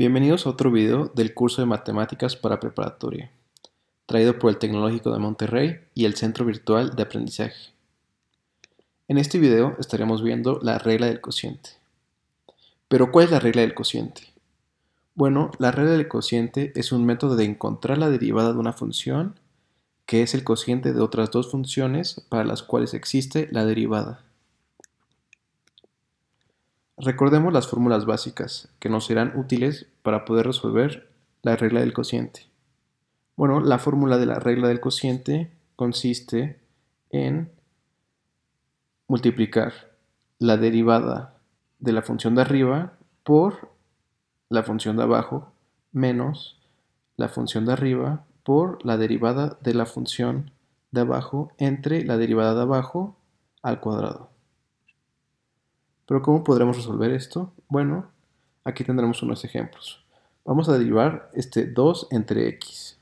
Bienvenidos a otro video del curso de Matemáticas para Preparatoria, traído por el Tecnológico de Monterrey y el Centro Virtual de Aprendizaje. En este video estaremos viendo la regla del cociente. Pero ¿cuál es la regla del cociente? Bueno, la regla del cociente es un método de encontrar la derivada de una función que es el cociente de otras dos funciones para las cuales existe la derivada. Recordemos las fórmulas básicas que nos serán útiles para poder resolver la regla del cociente. Bueno, la fórmula de la regla del cociente consiste en multiplicar la derivada de la función de arriba por la función de abajo menos la función de arriba por la derivada de la función de abajo entre la derivada de abajo al cuadrado. Pero ¿cómo podremos resolver esto? Bueno, aquí tendremos unos ejemplos. Vamos a derivar este 2 entre x.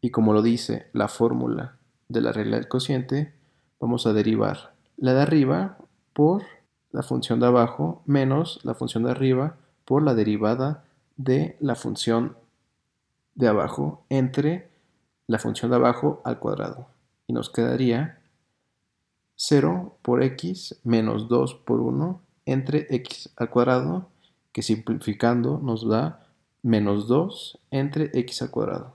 Y como lo dice la fórmula de la regla del cociente, vamos a derivar la de arriba por la función de abajo menos la función de arriba por la derivada de la función de abajo entre la función de abajo al cuadrado. Y nos quedaría 0 por x menos 2 por 1 entre x al cuadrado, que simplificando nos da menos 2 entre x al cuadrado.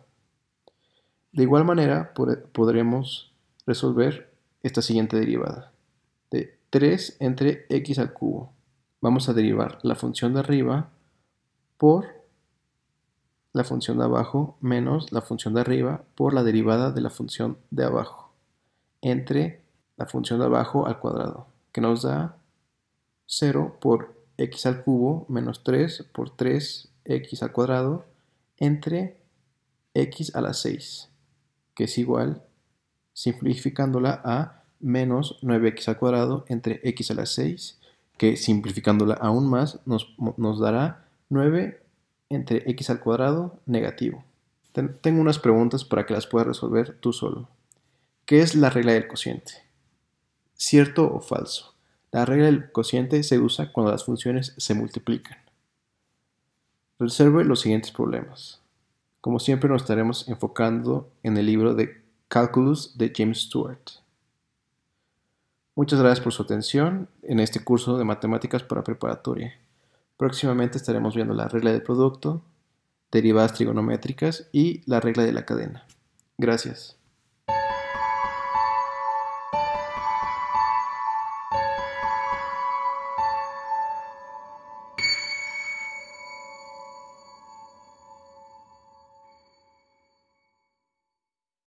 De igual manera podremos resolver esta siguiente derivada de 3 entre x al cubo. Vamos a derivar la función de arriba por la función de abajo menos la función de arriba por la derivada de la función de abajo entre la función de abajo al cuadrado, que nos da 0 por x al cubo menos 3 por 3x al cuadrado entre x a la 6, que es igual, simplificándola a menos 9x al cuadrado entre x a la 6, que simplificándola aún más nos, dará 9 entre x al cuadrado negativo. tengo unas preguntas para que las puedas resolver tú solo. ¿Qué es la regla del cociente? cierto o falso. La regla del cociente se usa cuando las funciones se multiplican. Reserve los siguientes problemas. Como siempre nos estaremos enfocando en el libro de Calculus de James Stewart. Muchas gracias por su atención en este curso de matemáticas para preparatoria. Próximamente estaremos viendo la regla del producto, derivadas trigonométricas y la regla de la cadena. Gracias.